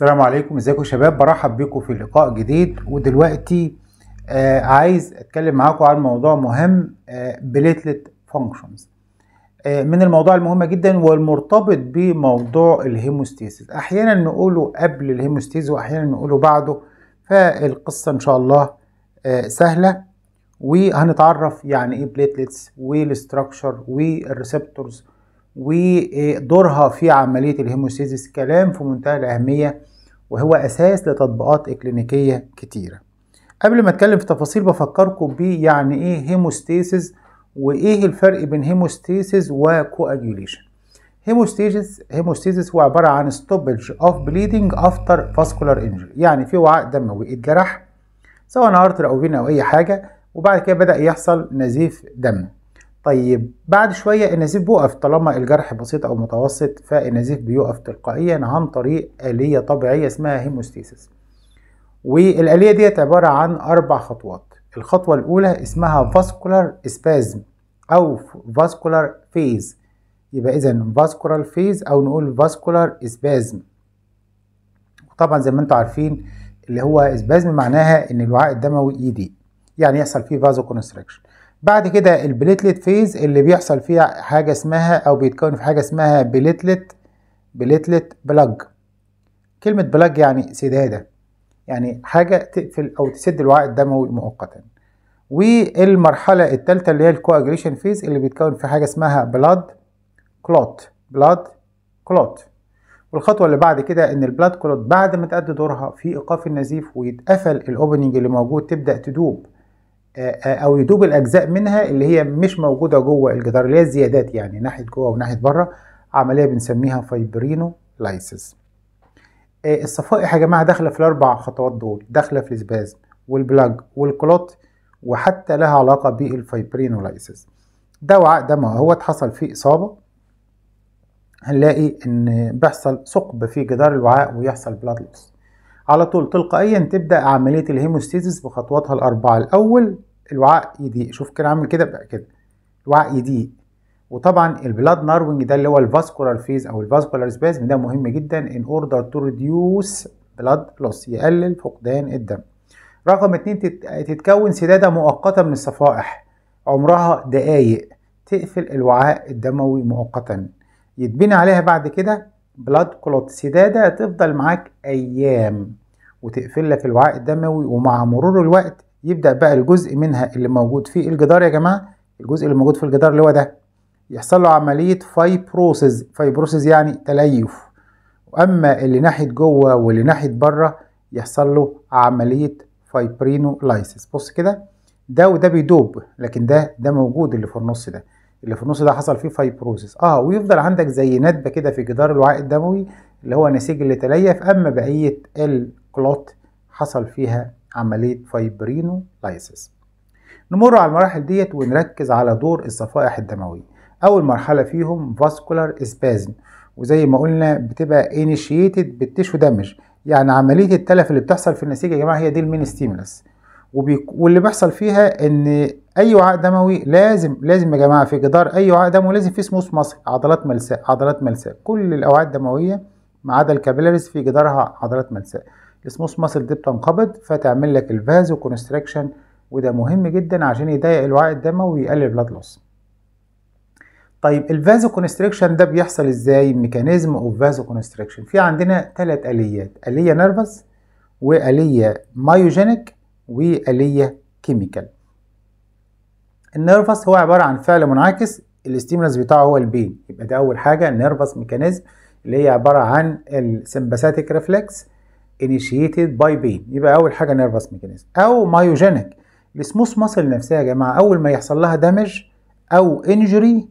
السلام عليكم ازيكم يا شباب برحب بيكم في لقاء جديد ودلوقتي آه عايز اتكلم معاكم عن موضوع مهم آه بليتلت فانكشنز آه من الموضوع المهمه جدا والمرتبط بموضوع الهيموستيزيس احيانا نقوله قبل الهيموستيز واحيانا نقوله بعده فالقصه ان شاء الله آه سهله وهنتعرف يعني ايه بليتلتس والستراكشر والريسبتورز ودورها في عملية الهيموستيزيس كلام في منتهى الأهمية وهو أساس لتطبيقات إكلينيكية كتيرة قبل ما أتكلم في تفاصيل بفكركم بيه يعني إيه هيموستيزيس وإيه الفرق بين هيموستيزيس وكواجيوليشن هيموستيزيس هيموستيزيس هو عبارة عن ستوبج أوف بليدنج أفتر فاسكولار إنجري يعني في وعاء دموي اتجرح سواء أرتر أو فينا أو أي حاجة وبعد كده بدأ يحصل نزيف دم طيب بعد شوية النزيف بيقف طالما الجرح بسيط أو متوسط فالنزيف بيقف تلقائيا عن طريق آلية طبيعية اسمها هيموستيسيس والآلية ديت عبارة عن أربع خطوات الخطوة الأولى اسمها فاسكولار سبازم أو فاسكولار فيز يبقى إذا فاسكولار فيز أو نقول فاسكولار سبازم طبعا زي ما انتم عارفين اللي هو سبازم معناها إن الوعاء الدموي يضيق يعني يحصل فيه فازو كونستركشن بعد كده البليتلت فيز اللي بيحصل فيها حاجه اسمها او بيتكون في حاجه اسمها بليتلت بليتلت بلاج كلمه بلاج يعني سداده يعني حاجه تقفل او تسد الوعاء الدموي مؤقتا والمرحله الثالثه اللي هي الكواجريشن فيز اللي بيتكون في حاجه اسمها بلاد كلوت بلاد كلوت والخطوه اللي بعد كده ان البلاد كلوت بعد ما تأدي دورها في ايقاف النزيف ويتقفل الاوبننج اللي موجود تبدا تدوب او يدوب الاجزاء منها اللي هي مش موجوده جوه الجدار اللي هي الزيادات يعني ناحيه جوه وناحيه بره عمليه بنسميها فايبرينو لايسز آه، الصفائح يا جماعه داخله في الاربع خطوات دول داخله في الاسباز والبلاج والكلوت وحتى لها علاقه بالفايبرينو لايسز ده وعاء ده ما هو حصل فيه اصابه هنلاقي ان بيحصل ثقب في جدار الوعاء ويحصل بلاد لوس على طول تلقائيا تبدا عمليه الهيموستيزيس بخطواتها الاربعه الاول الوعاء يضيق شوف كده عامل كده بقى كده الوعاء يضيق وطبعا البلاد ناروينج ده اللي هو الفاسكولار فيز او الفاسكولار سبازم ده مهم جدا ان اوردر تو ريديوس بلاد لوس يقلل فقدان الدم رقم اتنين تتكون سدادة مؤقتة من الصفائح عمرها دقايق تقفل الوعاء الدموي مؤقتا يتبني عليها بعد كده بلاد كلوت سدادة تفضل معاك أيام وتقفل لك الوعاء الدموي ومع مرور الوقت يبدا بقى الجزء منها اللي موجود في الجدار يا جماعه الجزء اللي موجود في الجدار اللي هو ده يحصل له عمليه فايبروسز فايبروسز يعني تليف واما اللي ناحيه جوه واللي ناحيه بره يحصل له عمليه فايبرينولايسيس بص كده ده وده بيدوب لكن ده ده موجود اللي في النص ده اللي في النص ده حصل فيه فايبروسيس اه ويفضل عندك زي ندبه كده في جدار الوعاء الدموي اللي هو نسيج اللي تليف اما بقيه الكلوت حصل فيها عملية فايبرينو لايسس نمر على المراحل ديت ونركز على دور الصفائح الدموية أول مرحلة فيهم فاسكولار اسبازم وزي ما قلنا بتبقى انيشيتد بالتشو دامج يعني عملية التلف اللي بتحصل في النسيج يا جماعة هي دي المين ستيمولس واللي بيحصل فيها ان اي وعاء دموي لازم لازم يا جماعه في جدار اي وعاء دموي لازم في سموث مصر عضلات ملساء عضلات ملساء كل الاوعيه الدمويه ما عدا الكابيلاريز في جدارها عضلات ملساء السموث ماسل دي بتنقبض فتعمل لك الفاز كونستريكشن وده مهم جدا عشان يضيق الوعاء الدموي ويقلل بلاد لوس طيب الفازو كونستريكشن ده بيحصل ازاي ميكانيزم اوف فازو كونستريكشن في عندنا ثلاث اليات اليه نيرفس واليه مايوجينيك واليه كيميكال النيرفس هو عباره عن فعل منعكس الاستيمولس بتاعه هو البين يبقى ده اول حاجه النيرفس ميكانيزم اللي هي عباره عن السمباثيك ريفلكس initiated by pain يبقى اول حاجه نيرفس ميكانيزم او مايوجينيك السموث ماسل نفسها يا جماعه اول ما يحصل لها دامج او انجري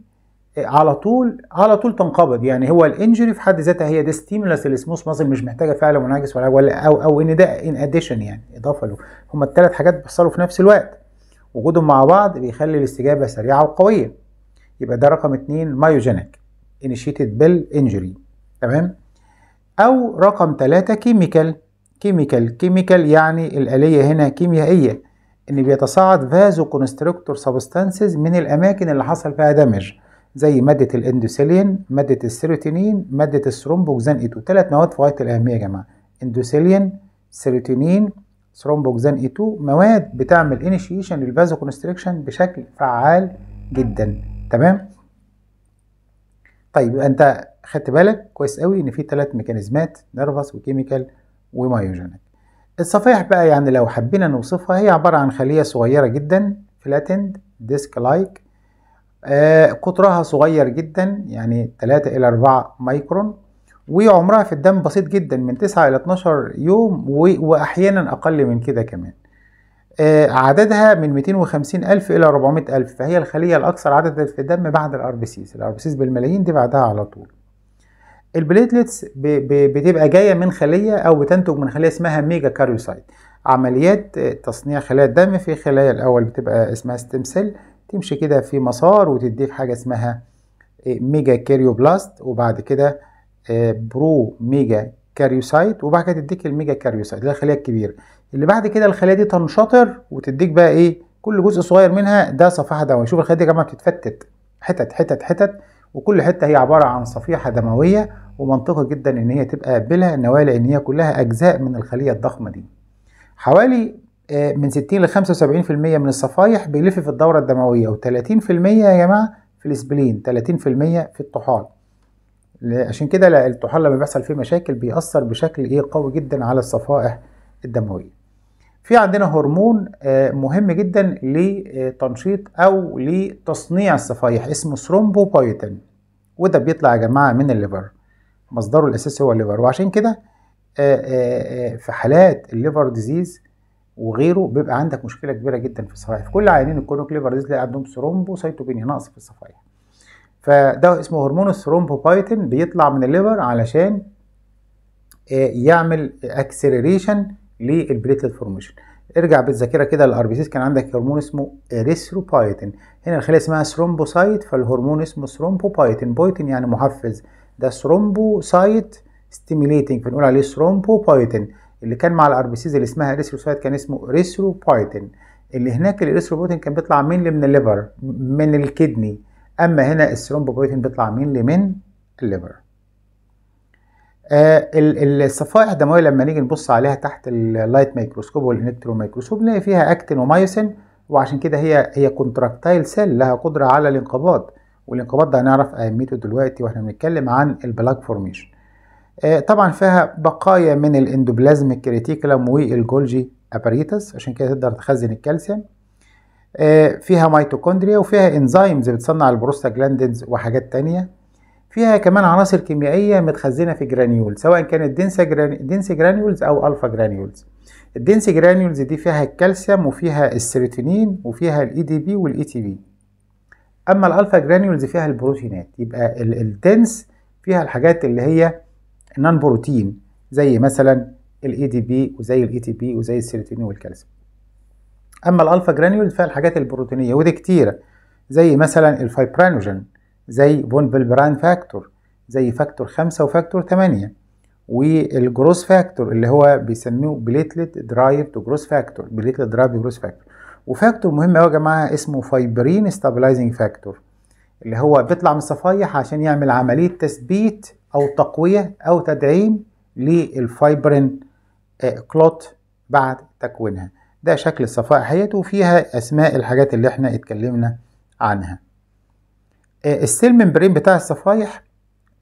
على طول على طول تنقبض يعني هو الانجري في حد ذاتها هي دي ستيمولس السموث ماسل مش محتاجه فعلا منعكس ولا ولا او او ان ده ان اديشن يعني اضافه له هما الثلاث حاجات بيحصلوا في نفس الوقت وجودهم مع بعض بيخلي الاستجابه سريعه وقويه يبقى ده رقم اتنين مايوجينيك انيشيتد بالانجري تمام او رقم ثلاثة كيميكال كيميكال كيميكال يعني الآلية هنا كيميائية إن بيتصاعد فازو كونستركتور سبستانسز من الأماكن اللي حصل فيها دمج زي مادة الاندوسيلين مادة السيروتونين مادة الثرومبوكسان إيتو ثلاث مواد في غاية الأهمية يا جماعة اندوسيلين سيروتونين ثرومبوكسان إيتو مواد بتعمل انيشيشن للفازو كونستريكشن بشكل فعال جدا تمام طيب انت خدت بالك كويس قوي ان في ثلاث ميكانيزمات نيرفس وكيميكال ومايوجينيك الصفائح بقى يعني لو حبينا نوصفها هي عبارة عن خلية صغيرة جدا فلاتند ديسك لايك قطرها صغير جدا يعني 3 إلى 4 مايكرون وعمرها في الدم بسيط جدا من 9 إلى 12 يوم وأحيانا أقل من كده كمان آه عددها من 250 ألف إلى 400 ألف فهي الخلية الأكثر عددا في الدم بعد الأر بي سيز الأر بي سيز بالملايين دي بعدها على طول البليتلتس بتبقى جايه من خليه او بتنتج من خليه اسمها ميجا كاريوسايت عمليات تصنيع خلايا الدم في خلايا الاول بتبقى اسمها ستيم سيل تمشي كده في مسار وتديك حاجه اسمها آه، ميجا كاريوبلاست وبعد كده آه، برو ميجا كاريوسايت وبعد كده تديك الميجا كاريوسايت اللي هي الخليه الكبيره اللي بعد كده الخليه دي تنشطر وتديك بقى ايه كل جزء صغير منها ده صفحه دمويه شوف الخليه دي يا جماعه بتتفتت حتت حتت حتت وكل حتة هي عبارة عن صفيحة دموية ومنطقة جدا ان هي تبقى بلا نواة لان هي كلها اجزاء من الخلية الضخمة دي حوالي آه، من 60 ل 75% من الصفائح بيلف في الدورة الدموية و30% يا جماعة في الاسبلين 30% في الطحال عشان كده الطحال لما بيحصل فيه مشاكل بيأثر بشكل ايه قوي جدا على الصفائح الدموية في عندنا هرمون آه، مهم جدا لتنشيط او لتصنيع الصفائح اسمه ثرومبوبايتين وده بيطلع يا جماعه من الليفر مصدره الاساسي هو الليفر وعشان كده آه، آه، في حالات الليفر ديزيز وغيره بيبقى عندك مشكله كبيره جدا في الصفائح في كل عيانين الكرونيك ليفر ديزيز تلاقي عندهم ثرومبوسايتوبينيا نقص في الصفائح فده اسمه هرمون الثرومبوبايتين بيطلع من الليفر علشان يعمل اكسلريشن للبليتلت فورميشن ارجع بالذاكره كده للار بي سيز كان عندك هرمون اسمه اريثروبايتين هنا الخليه اسمها ثرومبوسايت فالهرمون اسمه ثرومبوبايتين بايتين يعني محفز ده ثرومبوسايت ستيميليتنج بنقول عليه ثرومبوبايتين اللي كان مع الار بي سيز اللي اسمها اريثروسايت كان اسمه اريثروبايتين اللي هناك الاريثروبايتين كان بيطلع من من الليفر من الكدني اما هنا الثرومبوبايتين بيطلع من من الليفر آه، الصفائح الدمويه لما نيجي نبص عليها تحت اللايت مايكروسكوب والالكترو مايكروسكوب نلاقي فيها اكتين ومايوسين وعشان كده هي هي كونتراكتايل سيل لها قدره على الانقباض والانقباض ده هنعرف اهميته دلوقتي واحنا بنتكلم عن البلاك فورميشن آه، طبعا فيها بقايا من الاندوبلازميك الكريتيكولم والجولجي ابريتس عشان كده تقدر تخزن الكالسيوم آه، فيها ميتوكوندريا وفيها انزيمز بتصنع البروستاجلاندينز وحاجات تانية فيها كمان عناصر كيميائية متخزنة في جرانيول سواء كانت دنسة دنس جرانيولز أو ألفا جرانيولز الدنس جرانيولز دي فيها الكالسيوم وفيها السيروتونين وفيها الاي دي e بي والاي تي e بي اما الالفا جرانيولز فيها البروتينات يبقى الدنس فيها الحاجات اللي هي النون بروتين زي مثلا الاي دي e بي وزي الاي تي بي وزي السيروتونين والكالسيوم اما الالفا جرانيولز فيها الحاجات البروتينيه ودي كتيره زي مثلا الفايبرانوجين زي فون بلبران فاكتور زي فاكتور 5 وفاكتور 8 والجروس فاكتور اللي هو بيسموه بليتلت درايف تو جروس فاكتور بليتلت درايف تو جروس فاكتور وفاكتور مهم قوي يا جماعه اسمه فايبرين ستابلايزنج فاكتور اللي هو بيطلع من الصفايح عشان يعمل عمليه تثبيت او تقويه او تدعيم للفايبرين آه، كلوت بعد تكوينها ده شكل الصفائح هيته وفيها اسماء الحاجات اللي احنا اتكلمنا عنها آه، السيل ممبرين بتاع الصفايح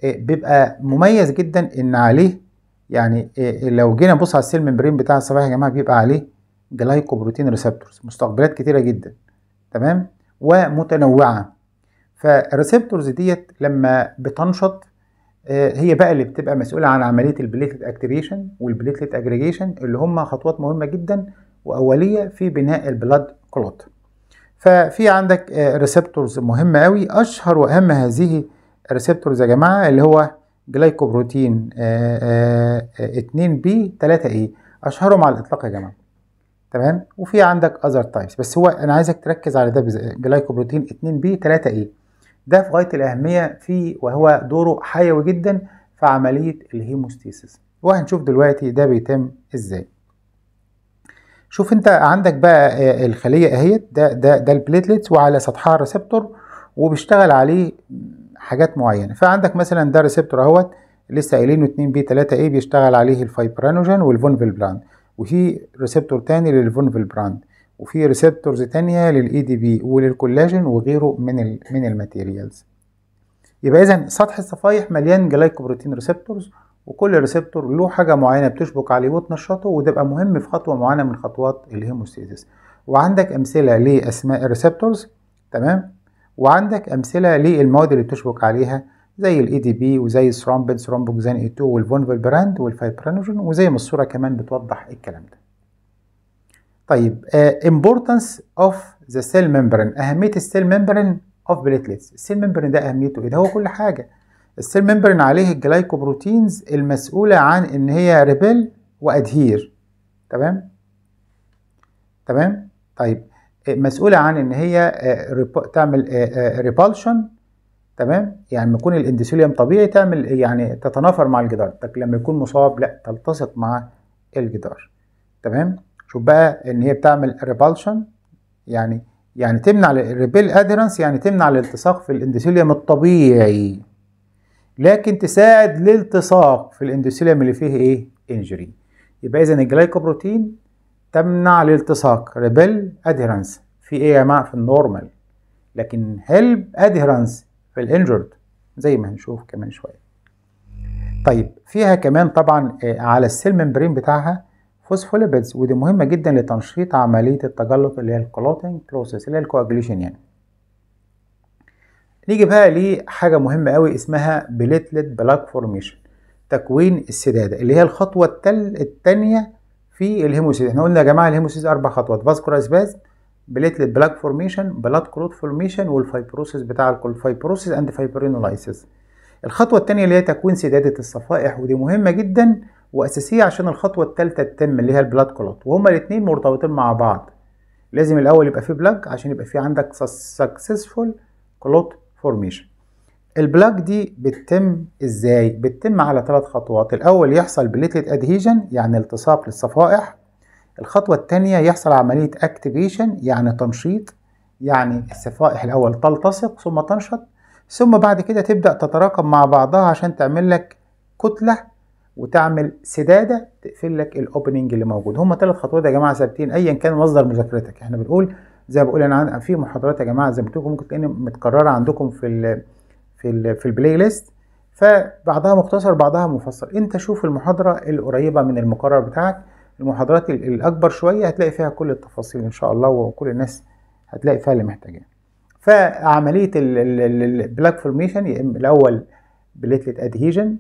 آه، بيبقى مميز جدا ان عليه يعني آه، لو جينا نبص على السيل ممبرين بتاع الصفايح يا جماعه بيبقى عليه جلايكوبروتين ريسبتورز مستقبلات كتيره جدا تمام ومتنوعه فالريسبتورز ديت لما بتنشط هي بقى اللي بتبقى مسؤوله عن عمليه البليتلت اكتيفيشن والبليتلت اجريجيشن اللي هم خطوات مهمه جدا واوليه في بناء البلاد كلوت ففي عندك ريسبتورز مهمه قوي اشهر واهم هذه الريسبتورز يا جماعه اللي هو جلايكوبروتين آه، آه، 2 بي 3 اي اشهرهم على الاطلاق يا جماعه تمام وفي عندك اذر تايبس بس هو انا عايزك تركز على ده جلايكوبروتين 2 بي 3 اي ده في غايه الاهميه فيه وهو دوره حيوي جدا في عمليه الهيموستيسيس وهنشوف دلوقتي ده بيتم ازاي شوف انت عندك بقى آه، الخليه اهيت ده ده ده البليتلتس وعلى سطحها ريسبتور وبيشتغل عليه حاجات معينه فعندك مثلا ده ريسبتور اهوت لسه قايلينه 2 بي 3 اي بيشتغل عليه الفايبرانوجين والفونفل براند وفي ريسبتور تاني للفونفل براند وفي ريسبتورز تانية للاي دي بي وللكولاجين وغيره من من الماتيريالز يبقى اذا سطح الصفائح مليان جلايكوبروتين ريسبتورز وكل ريسبتور له حاجة معينة بتشبك عليه وتنشطه وتبقى مهم في خطوة معينة من خطوات الهيموستيزيس وعندك أمثلة لأسماء الريسبتورز تمام وعندك أمثلة للمواد اللي بتشبك عليها زي الاي دي e بي وزي الثرومبين ثرومبوكسين اي 2 والفونفل براند والفايبرانوجين وزي ما الصورة كمان بتوضح الكلام ده طيب امبورتنس اوف ذا سيل ممبرين اهميه السيل ممبرين اوف بليتليتس السيل ممبرين ده اهميته ايه ده هو كل حاجه السيل ميمبرين عليه الجلايكوبروتينز المسؤولة عن إن هي ريبل وأدهير تمام تمام طيب مسؤولة عن إن هي آه، تعمل آه، آه، ريبالشن تمام يعني لما يكون الاندوثيليوم طبيعي تعمل يعني تتنافر مع الجدار لكن لما يكون مصاب لا تلتصق مع الجدار تمام شوف بقى ان هي بتعمل ريبالشن يعني يعني تمنع ريبيل اديرنس يعني تمنع الالتصاق في الاندوثيليوم الطبيعي لكن تساعد للتصاق في الاندوثيليوم اللي فيه ايه انجري يبقى اذا الجلايكوبروتين تمنع الالتصاق ريبل ادهرنس في ايه يا جماعه في النورمال لكن هيلب ادهرنس في الانجرد زي ما هنشوف كمان شويه طيب فيها كمان طبعا آه، على السيل ممبرين بتاعها فوسفوليبيدز ودي مهمه جدا لتنشيط عمليه التجلط اللي هي الكلوتنج بروسيس اللي هي الكواجليشن يعني نيجي بقى لحاجة مهمة قوي اسمها بليتلت بلاك فورميشن تكوين السدادة اللي هي الخطوة التانية في الهيموسيز احنا قلنا يا جماعة الهيموسيز أربع خطوات فاسكولار سباز بليتلت بلاك فورميشن بلاد كلوت فورميشن والفايبروسيس بتاع الفايبروسيس اند فايبرينولايسيس الخطوة التانية اللي هي تكوين سدادة الصفائح ودي مهمة جدا وأساسية عشان الخطوة التالتة تتم اللي هي البلاد كلوت وهما الاتنين مرتبطين مع بعض لازم الأول يبقى فيه بلاك عشان يبقى فيه عندك سكسسفول كلوت فورميشن البلاك دي بتتم ازاي بتتم على ثلاث خطوات الاول يحصل بليتلت ادهيجن يعني التصاق للصفائح الخطوه الثانيه يحصل عمليه اكتيفيشن يعني تنشيط يعني الصفائح الاول تلتصق ثم تنشط ثم بعد كده تبدا تتراكم مع بعضها عشان تعمل لك كتله وتعمل سداده تقفل لك الاوبننج اللي موجود هما ثلاث خطوات يا جماعه ثابتين ايا كان مصدر مذاكرتك احنا بنقول زي ما بقول انا في محاضرات يا جماعه زي ما بتقولوا ممكن تلاقيني متكرره عندكم في الـ في الـ في البلاي ليست فبعضها مختصر بعضها مفصل انت شوف المحاضره القريبه من المقرر بتاعك المحاضرات الاكبر شويه هتلاقي فيها كل التفاصيل ان شاء الله وكل الناس هتلاقي فيها اللي محتاجاه فعمليه البلاك فورميشن الاول بليتلت ادهيجن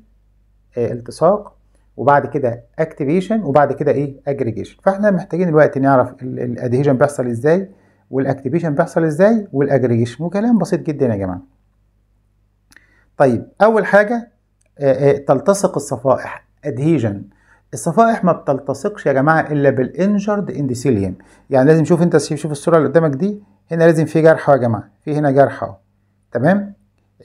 التصاق وبعد كده اكتيفيشن وبعد كده ايه اجريجيشن فاحنا محتاجين دلوقتي نعرف الادهيجن بيحصل ازاي والاكتيفيشن بيحصل ازاي والاجريجيشن وكلام بسيط جدا يا جماعه طيب اول حاجه آه، آه، تلتصق الصفائح ادهيجن الصفائح ما بتلتصقش يا جماعه الا بالانجرد انديسيليوم يعني لازم شوف انت شوف الصوره اللي قدامك دي هنا لازم في جرح يا جماعه في هنا جرح تمام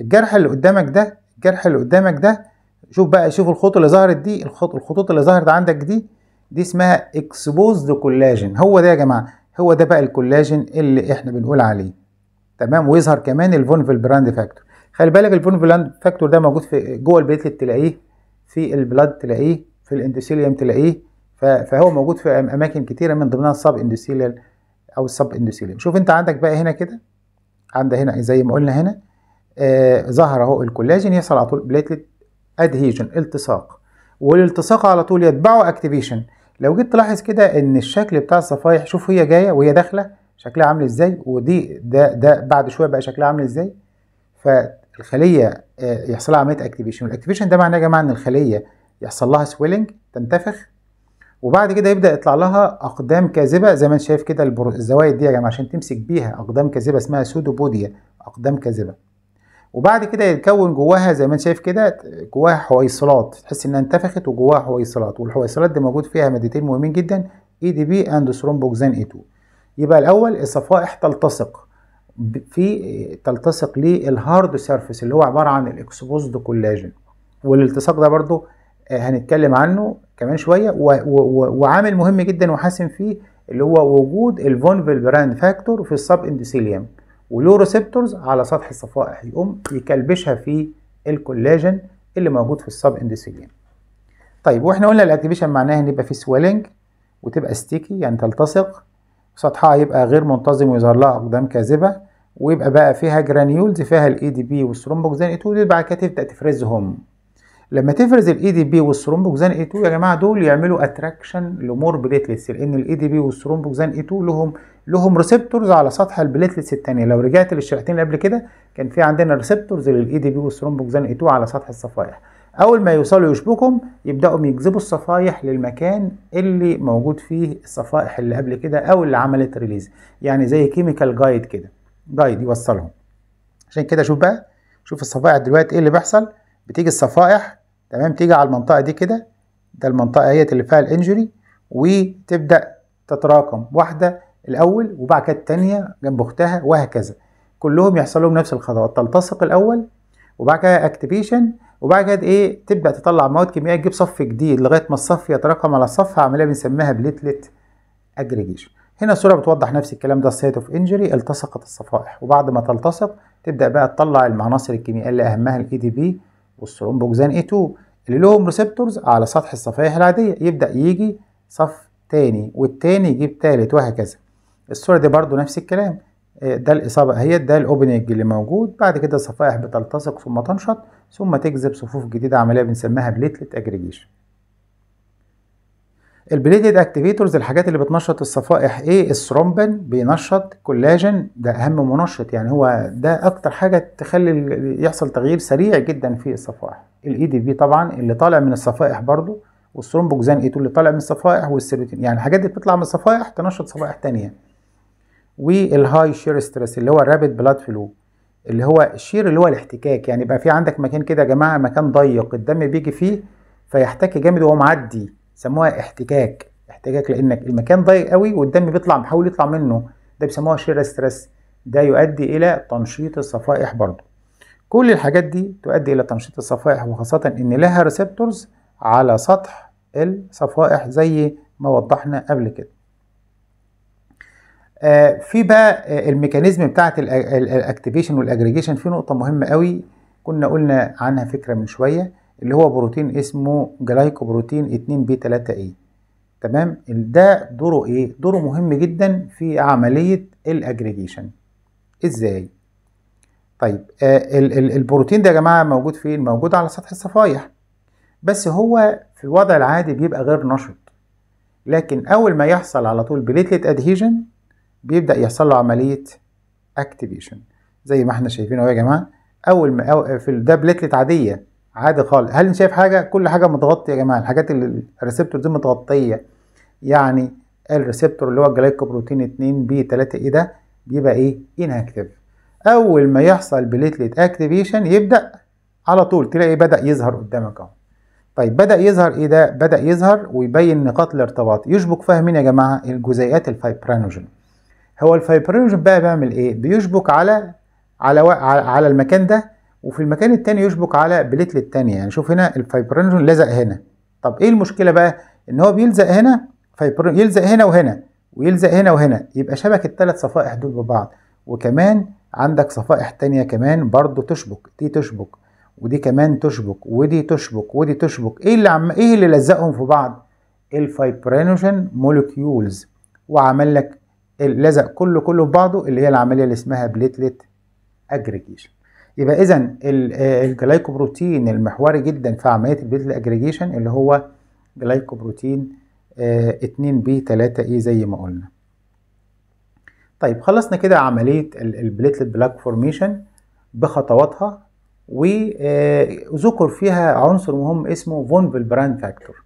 الجرح اللي قدامك ده الجرح اللي قدامك ده شوف بقى شوف الخطوط اللي ظهرت دي الخطوط اللي ظهرت عندك دي دي اسمها اكسبوزد كولاجين هو ده يا جماعه هو ده بقى الكولاجين اللي احنا بنقول عليه تمام ويظهر كمان الفونفل براند فاكتور خلي بالك الفونفل فاكتور ده موجود في جوه البليتلت تلاقيه في البلاد تلاقيه في الاندوثيليوم تلاقيه فهو موجود في اماكن كتيره من ضمنها السب اندوثيليال او السب اندوثيليوم شوف انت عندك بقى هنا كده عند هنا زي ما قلنا هنا آه ظهر اهو الكولاجين يحصل على طول بليتلت ادهيجن التصاق والالتصاق على طول يتبعه اكتيفيشن لو جيت تلاحظ كده ان الشكل بتاع الصفايح شوف هي جايه وهي داخله شكلها عامل ازاي ودي ده ده بعد شويه بقى شكلها عامل ازاي فالخليه آه، يحصل لها عمليه اكتيفيشن والاكتيفيشن ده معناه يا جماعه ان الخليه يحصل لها سويلنج تنتفخ وبعد كده يبدا يطلع لها اقدام كاذبه زي ما انت شايف كده الزوايد دي يا جماعه عشان تمسك بيها اقدام كاذبه اسمها سودوبوديا اقدام كاذبه وبعد كده يتكون جواها زي ما انت شايف كده جواها حويصلات تحس انها انتفخت وجواها حويصلات والحويصلات دي موجود فيها مادتين مهمين جدا اي دي بي اند ثرومبوكسان اي 2 يبقى الاول الصفائح تلتصق في تلتصق للهارد سيرفيس اللي هو عباره عن الاكسبوزد كولاجين والالتصاق ده برضو آه، هنتكلم عنه كمان شويه وعامل مهم جدا وحاسم فيه اللي هو وجود الفونبل براند فاكتور في السب اندوثيليوم ولو ريسبتورز على سطح الصفائح يقوم يكلبشها في الكولاجين اللي موجود في السب اندوثيليوم طيب واحنا قلنا الاكتيفيشن معناها ان يبقى في سويلنج وتبقى ستيكي يعني تلتصق سطحها يبقى غير منتظم ويظهر لها اقدام كاذبه ويبقى بقى فيها جرانيولز فيها الاي دي بي والثرومبوكسين 2 بعد كده تبدا تفرزهم لما تفرز الاي دي e بي والثرومبوكسان اي 2 يا جماعه دول يعملوا اتراكشن لمور بليتلتس لان الاي دي e بي والثرومبوكسان اي 2 لهم لهم ريسبتورز على سطح البليتلتس الثانيه لو رجعت للشريحتين اللي قبل كده كان في عندنا ريسبتورز للاي دي بي والثرومبوكسان اي 2 على سطح الصفائح اول ما يوصلوا يشبكهم يبداوا يجذبوا الصفائح للمكان اللي موجود فيه الصفائح اللي قبل كده او اللي عملت ريليز يعني زي كيميكال جايد كده جايد يوصلهم عشان كده شوف بقى شوف الصفائح دلوقتي ايه اللي بيحصل بتيجي الصفائح تمام تيجي على المنطقه دي كده ده المنطقه هي اللي فيها الانجري وتبدا تتراكم واحده الاول وبعد كده الثانيه جنب اختها وهكذا كلهم يحصل لهم نفس الخطوات تلتصق الاول وبعد كده اكتيفيشن وبعد كده ايه تبدا تطلع مواد كيميائيه تجيب صف جديد لغايه ما الصف يتراكم على صف عمليه بنسميها بليتلت اجريجيشن هنا الصوره بتوضح نفس الكلام ده السيت اوف انجري التصقت الصفائح وبعد ما تلتصق تبدا بقى تطلع المعناصر الكيميائيه اللي اهمها الاي دي e بي والثرومبوكسان A2 اللي لهم ريسبتورز على سطح الصفائح العادية يبدأ يجي صف تاني والتاني يجيب تالت وهكذا الصورة دي برضو نفس الكلام آه، ده الإصابة هي ده الأوبننج اللي موجود بعد كده الصفائح بتلتصق ثم تنشط ثم تجذب صفوف جديدة عملية بنسميها بليتلت أجريجيشن البليتد اكتيفيتورز الحاجات اللي بتنشط الصفائح ايه الثرومبين بينشط كولاجين ده اهم منشط يعني هو ده اكتر حاجه تخلي يحصل تغيير سريع جدا في الصفائح الاي دي e بي طبعا اللي طالع من الصفائح برضو والثرومبوكسان اي e اللي طالع من الصفائح والسيروتين يعني الحاجات دي بتطلع من الصفائح تنشط صفائح تانية والهاي شير ستريس اللي هو الرابيد بلاد فلو اللي هو الشير اللي هو الاحتكاك يعني يبقى في عندك مكان كده يا جماعه مكان ضيق الدم بيجي فيه فيحتك جامد وهو معدي سموها احتكاك احتكاك لانك المكان ضيق قوي والدم بيطلع محاول يطلع منه ده بيسموها شير ستريس ده يؤدي الى تنشيط الصفائح برضه كل الحاجات دي تؤدي الى تنشيط الصفائح وخاصه ان لها ريسبتورز على سطح الصفائح زي ما وضحنا قبل كده آه في بقى آه الميكانيزم بتاعت الاكتيفيشن والاجريجيشن في نقطه مهمه قوي كنا قلنا عنها فكره من شويه اللي هو بروتين اسمه جلايكوبروتين 2 بي 3 اي تمام ده دوره ايه دوره مهم جدا في عمليه الاجريجيشن ازاي طيب آه البروتين ده يا جماعه موجود فين موجود على سطح الصفائح بس هو في الوضع العادي بيبقى غير نشط لكن اول ما يحصل على طول بليتلت ادهيجن بيبدا يحصل له عمليه اكتيفيشن زي ما احنا شايفين اهو يا جماعه اول ما أو في ده بليتلت عاديه عادي خالص هل شايف حاجه كل حاجه متغطيه يا جماعه الحاجات اللي الريسبتور دي متغطيه يعني الريسبتور اللي هو الجلايكوبروتين 2 بي 3 ايه ده بيبقى ايه انكتيف اول ما يحصل بليتليت اكتيفيشن يبدا على طول تلاقي بدا يظهر قدامك اهو طيب بدا يظهر ايه ده بدا يظهر ويبين نقاط الارتباط يشبك فاهمين يا جماعه الجزيئات الفايبرينوجين هو الفايبرينوجين بقى بيعمل ايه بيشبك على على على المكان ده وفي المكان التاني يشبك على بليتلت تانية يعني شوف هنا الفايبرينوجين لزق هنا طب ايه المشكله بقى ان هو بيلزق هنا يلزق هنا وهنا ويلزق هنا وهنا يبقى شبك الثلاث صفائح دول ببعض وكمان عندك صفائح تانية كمان برضو تشبك دي تشبك ودي كمان تشبك ودي تشبك ودي تشبك ايه اللي عم ايه اللي لزقهم في بعض الفايبرينوجين مولكيولز وعمل لك لزق كله كله في بعضه اللي هي العمليه اللي اسمها بليتلت اجريجيشن يبقى اذا آه، الجلايكوبروتين المحوري جدا في عمليه البيت الاجريجيشن اللي هو جلايكوبروتين 2 آه، بي 3 اي زي ما قلنا طيب خلصنا كده عمليه البليتلت بلاك فورميشن بخطواتها وذكر آه، فيها عنصر مهم اسمه فون براند فاكتور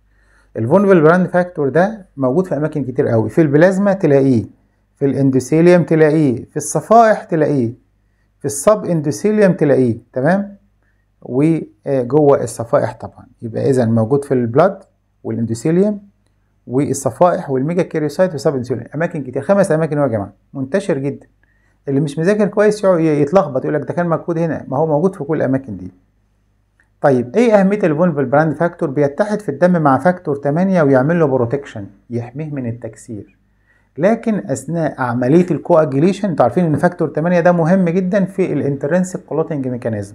الفون براند فاكتور ده موجود في اماكن كتير قوي في البلازما تلاقيه في الاندوثيليوم تلاقيه في الصفائح تلاقيه في الصب اندوثيليوم تلاقيه تمام وجوه الصفائح طبعا يبقى اذا موجود في البلد والاندوثيليوم والصفائح والميجا كاريوسايت والصب اندوثيليوم اماكن كتير خمس اماكن يا جماعه منتشر جدا اللي مش مذاكر كويس يتلخبط يقول لك ده كان موجود هنا ما هو موجود في كل الاماكن دي طيب ايه اهميه الفولفل براند فاكتور بيتحد في الدم مع فاكتور 8 ويعمل له بروتكشن يحميه من التكسير لكن اثناء عمليه الكواجيليشن انتوا عارفين ان فاكتور 8 ده مهم جدا في الانترنسك كلوتنج ميكانيزم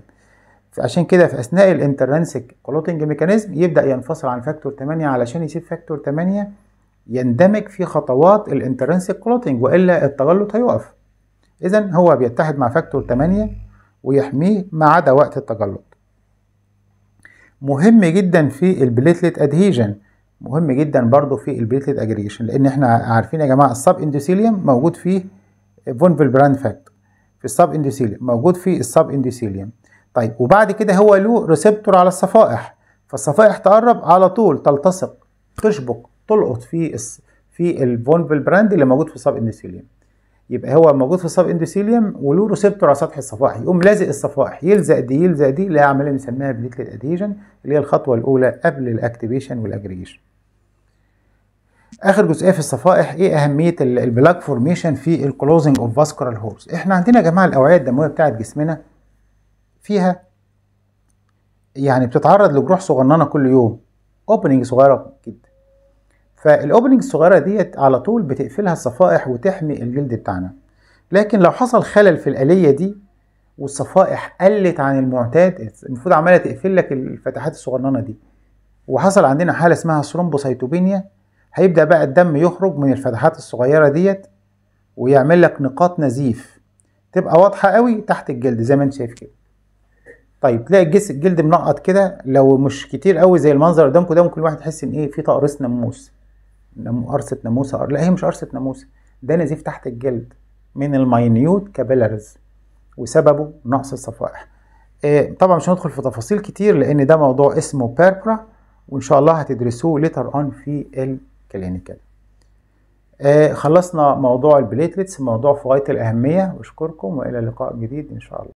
عشان كده في اثناء الانترنسك كلوتنج ميكانيزم يبدا ينفصل عن فاكتور 8 علشان يسيب فاكتور 8 يندمج في خطوات الانترنسك كلوتنج والا التجلط هيقف اذا هو بيتحد مع فاكتور 8 ويحميه ما عدا وقت التجلط مهم جدا في البليتليت ادهيجن مهم جدا برضو في البليتلت اجريشن لان احنا عارفين يا جماعه السب اندوثيليوم موجود فيه فونفل براند فاكتور في السب اندوثيليوم موجود في السب اندوثيليوم طيب وبعد كده هو له ريسبتور على الصفائح فالصفائح تقرب على طول تلتصق تشبك تلقط في في الفونفل براند اللي موجود في السب اندوثيليوم يبقى هو موجود في السب اندوثيليوم وله ريسبتور على سطح الصفائح يقوم لازق الصفائح يلزق دي يلزق دي اللي هي عمليه بنسميها بليتلت اديجن اللي هي الخطوه الاولى قبل الاكتيفيشن والاجريجيشن اخر جزئيه في الصفائح ايه اهميه البلاك فورميشن في الكلوزنج اوف فاسكورال هولز احنا عندنا يا جماعه الاوعيه الدمويه بتاعه جسمنا فيها يعني بتتعرض لجروح صغننه كل يوم اوبننج صغيره جدا فالاوبننج الصغيره ديت على طول بتقفلها الصفائح وتحمي الجلد بتاعنا لكن لو حصل خلل في الاليه دي والصفائح قلت عن المعتاد المفروض عماله تقفل لك الفتحات الصغننه دي وحصل عندنا حاله اسمها ثرومبوسايتوبينيا هيبدأ بقى الدم يخرج من الفتحات الصغيرة ديت ويعمل لك نقاط نزيف تبقى واضحة قوي تحت الجلد زي ما انت شايف كده طيب تلاقي الجلد منقط كده لو مش كتير قوي زي المنظر قدامكم ده ممكن الواحد يحس ان ايه في تقرص ناموس قرصة ناموسة لا هي مش قرصة ناموسة ده نزيف تحت الجلد من الماينيوت كابيلرز وسببه نقص الصفائح آه، طبعا مش هندخل في تفاصيل كتير لان ده موضوع اسمه بيربرا وان شاء الله هتدرسوه ليتر اون في ال كلينيكال آه خلصنا موضوع البليتلتس موضوع في غايه الاهميه واشكركم والى لقاء جديد ان شاء الله